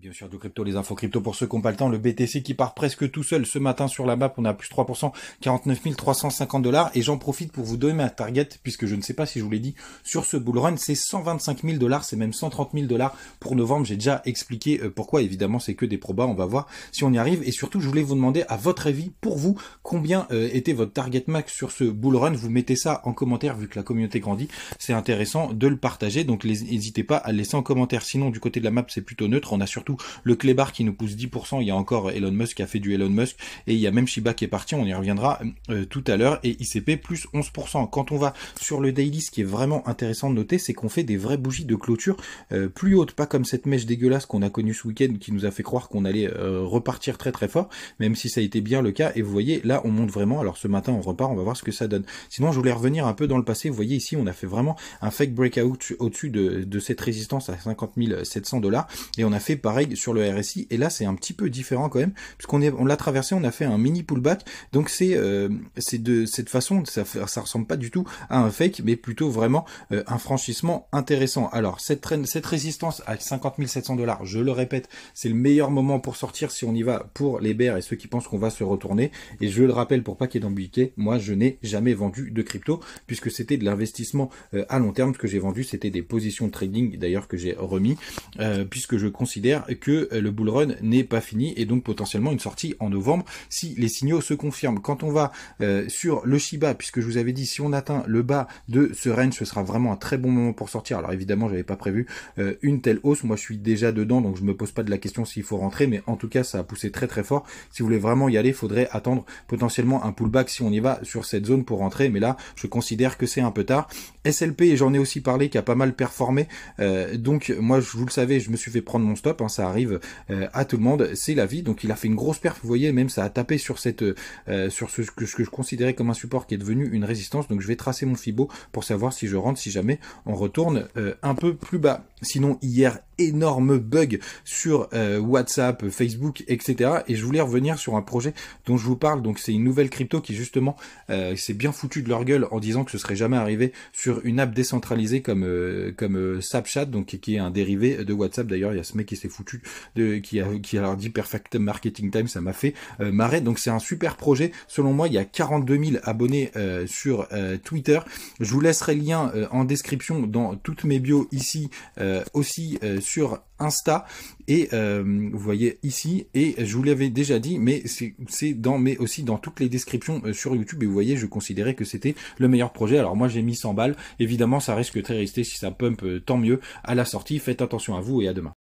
Bien sûr, de crypto, les infos crypto pour ceux qui n'ont pas le temps. Le BTC qui part presque tout seul ce matin sur la map, on a plus 3%, 49 350 dollars. Et j'en profite pour vous donner ma target, puisque je ne sais pas si je vous l'ai dit, sur ce bull run, c'est 125 000 dollars, c'est même 130 000 dollars pour novembre. J'ai déjà expliqué euh, pourquoi, évidemment, c'est que des probas, on va voir si on y arrive. Et surtout, je voulais vous demander, à votre avis, pour vous, combien euh, était votre target max sur ce bull run Vous mettez ça en commentaire, vu que la communauté grandit, c'est intéressant de le partager. Donc n'hésitez pas à le laisser en commentaire. Sinon, du côté de la map, c'est plutôt neutre. On a surtout le Le clébar qui nous pousse 10%, il y a encore Elon Musk qui a fait du Elon Musk, et il y a même Shiba qui est parti, on y reviendra euh, tout à l'heure, et ICP plus 11%. Quand on va sur le daily, ce qui est vraiment intéressant de noter, c'est qu'on fait des vraies bougies de clôture euh, plus hautes, pas comme cette mèche dégueulasse qu'on a connue ce week-end qui nous a fait croire qu'on allait euh, repartir très très fort, même si ça a été bien le cas, et vous voyez, là on monte vraiment, alors ce matin on repart, on va voir ce que ça donne. Sinon je voulais revenir un peu dans le passé, vous voyez ici on a fait vraiment un fake breakout au-dessus de, de cette résistance à 50 700 dollars, et on a fait pareil sur le RSI. Et là, c'est un petit peu différent quand même, puisqu'on est, on l'a traversé, on a fait un mini pullback. Donc c'est, euh, c'est de cette façon, ça, ça ressemble pas du tout à un fake, mais plutôt vraiment euh, un franchissement intéressant. Alors cette traîne, cette résistance à 50 700 dollars, je le répète, c'est le meilleur moment pour sortir si on y va pour les bears et ceux qui pensent qu'on va se retourner. Et je le rappelle pour pas qu'il y ait d'ambiguïté, moi je n'ai jamais vendu de crypto puisque c'était de l'investissement euh, à long terme. Ce que j'ai vendu, c'était des positions de trading d'ailleurs que j'ai remis puisque je considère que euh, le bull run n'est pas fini et donc potentiellement une sortie en novembre si les signaux se confirment. Quand on va euh, sur le Shiba, puisque je vous avais dit si on atteint le bas de ce range, ce sera vraiment un très bon moment pour sortir. Alors évidemment, j'avais pas prévu euh, une telle hausse. Moi, je suis déjà dedans, donc je me pose pas de la question s'il faut rentrer, mais en tout cas, ça a poussé très très fort. Si vous voulez vraiment y aller, Il faudrait attendre potentiellement un pullback si on y va sur cette zone pour rentrer. Mais là, je considère que c'est un peu tard. SLP, j'en ai aussi parlé, qui a pas mal performé. donc moi, je vous le savez, je me suis fait prendre mon stop. Hein ça arrive euh, à tout le monde, c'est la vie. Donc il a fait une grosse perf, vous voyez, même ça a tapé sur cette euh, sur ce que, ce que je considérais comme un support qui est devenu une résistance. Donc je vais tracer mon fibo pour savoir si je rentre, si jamais on retourne euh, un peu plus bas. Sinon, hier, énorme bug sur euh, WhatsApp, Facebook, etc. Et je voulais revenir sur un projet dont je vous parle. Donc, c'est une nouvelle crypto qui, justement, euh, s'est bien foutu de leur gueule en disant que ce serait jamais arrivé sur une app décentralisée comme euh, comme euh, Snapchat, donc qui est un dérivé de WhatsApp. D'ailleurs, il y a ce mec qui s'est foutu, de, qui, a, qui a leur dit Perfect Marketing Time, ça m'a fait marrer. Donc, c'est un super projet. Selon moi, il y a 42 000 abonnés sur Twitter. Je vous laisserai le lien en description dans toutes mes bios ici. Euh, aussi euh, sur Insta et euh, vous voyez ici et je vous l'avais déjà dit mais c'est dans mais aussi dans toutes les descriptions sur YouTube et vous voyez je considérais que c'était le meilleur projet alors moi j'ai mis 100 balles évidemment ça risque très resté si ça pump tant mieux à la sortie faites attention à vous et à demain